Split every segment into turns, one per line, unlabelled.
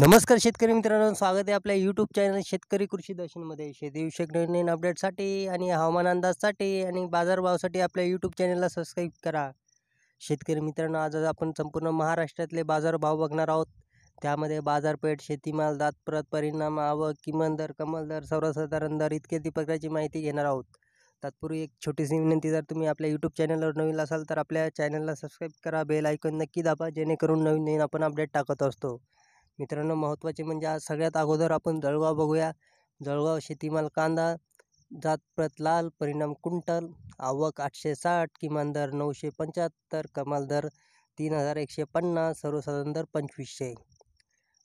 नमस्कार शेतकरी मित्रांनो स्वागत आहे आपल्या यूट्यूब चॅनल शेतकरी कृषी दर्शनमध्ये शेतीविषयक नवीन अपडेटसाठी आणि हवामान अंदाजसाठी आणि बाजारभावासाठी आपल्या यूट्यूब चॅनलला सबस्क्राईब करा शेतकरी मित्रांनो आज आपण संपूर्ण महाराष्ट्रातले बाजारभाव बघणार आहोत त्यामध्ये बाजारपेठ शेतीमाल दात परत परिणाम आवक किमान दर कमल दर सर्वसाधारण दर इतके प्रकारची माहिती घेणार आहोत तात्पूर्वी एक छोटीशी विनंती जर तुम्ही आपल्या यूट्यूब चॅनलवर नवीन असाल तर आपल्या चॅनलला सबस्क्राईब करा बेल ऐकून नक्की दाबा जेणेकरून नवीन नवीन आपण अपडेट टाकत असतो मित्रांनो महत्त्वाचे म्हणजे आज सगळ्यात अगोदर आपण जळगाव बघूया जळगाव शेतीमाल कांदा जात प्रत लाल परिणाम कुंटल आवक आठशे साठ किमान दर नऊशे पंच्याहत्तर कमाल दर तीन हजार एकशे पन्नास सर्वसाधारण दर पंचवीसशे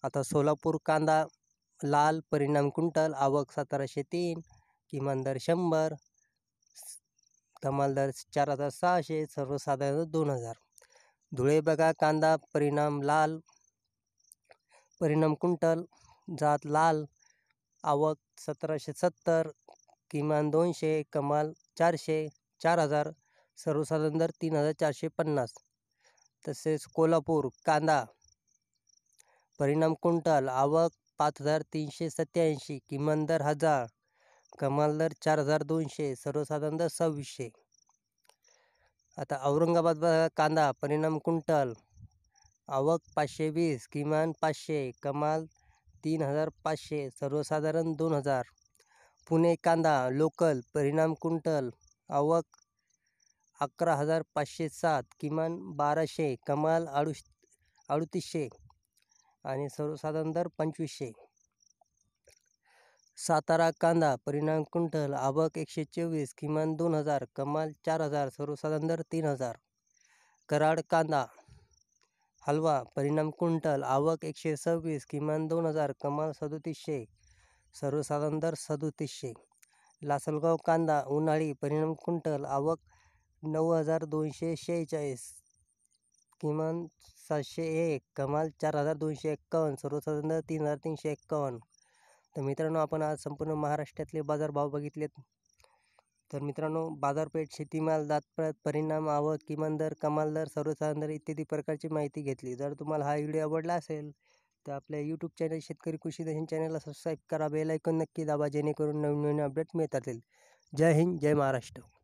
आता सोलापूर कांदा लाल परिणाम कुंटल आवक सतराशे तीन किमान दर शंभर कमाल दर चार हजार सहाशे सर्वसाधारण दोन हजार धुळे बघा कांदा परिणाम लाल परिणाम कुंटल जात लाल आवक सतराशे सत्तर किमान दोनशे कमाल चारशे चार हजार सर्वसाधारण दर तीन हजार चारशे पन्नास तसेच कोल्हापूर कांदा परिणाम कुंटल आवक पाच हजार तीनशे सत्याऐंशी किमान दर हजार कमाल दर चार हजार दोनशे सर्वसाधारण दर सव्वीसशे आता औरंगाबाद कांदा परिणाम कुंटल आवक पाचशे वीस किमान पाचशे कमाल तीन हजार पाचशे सर्वसाधारण दोन हजार पुणे कांदा लोकल परिणाम कुंटल आवक अकरा हजार पाचशे सात किमान बाराशे कमाल अडुश अडुतीसशे आणि सर्वसाधारण दर पंचवीसशे सातारा कांदा परिणाम कुंटल आवक एकशे चोवीस किमान दोन हजार कमाल चार हजार सर्वसाधारण दर तीन हजार कराड कांदा हलवा परिणाम कुंटल आवक एकशे सव्वीस किमान दोन हजार कमाल सदोतीसशे सर्वसाधारण दर सदोतीसशे लासलगाव कांदा उन्हाळी परिणाम कुंटल आवक नऊ हजार दोनशे शेहेचाळीस किमान सातशे एक कमाल चार हजार दोनशे एक्कावन्न सर्वसाधारण दर तीन हजार तीनशे एक्कावन्न तर मित्रांनो आपण आज संपूर्ण महाराष्ट्रातले बाजारभाव बघितलेत तर मित्रांनो बाजारपेठ शेतीमाल दातपळत परिणाम आवक किमान दर कमाल दर सर्वसाधारण दर इत्यादी प्रकारची माहिती घेतली जर तुम्हाला हा व्हिडिओ आवडला असेल तर आपल्या यूट्यूब चॅनल शेतकरी कृषी दर्शन चॅनलला सबस्क्राईब करा बेल ऐकून नक्की दाबा जेणेकरून नवीन नवीन अपडेट मिळत असेल जय हिंद जय महाराष्ट्र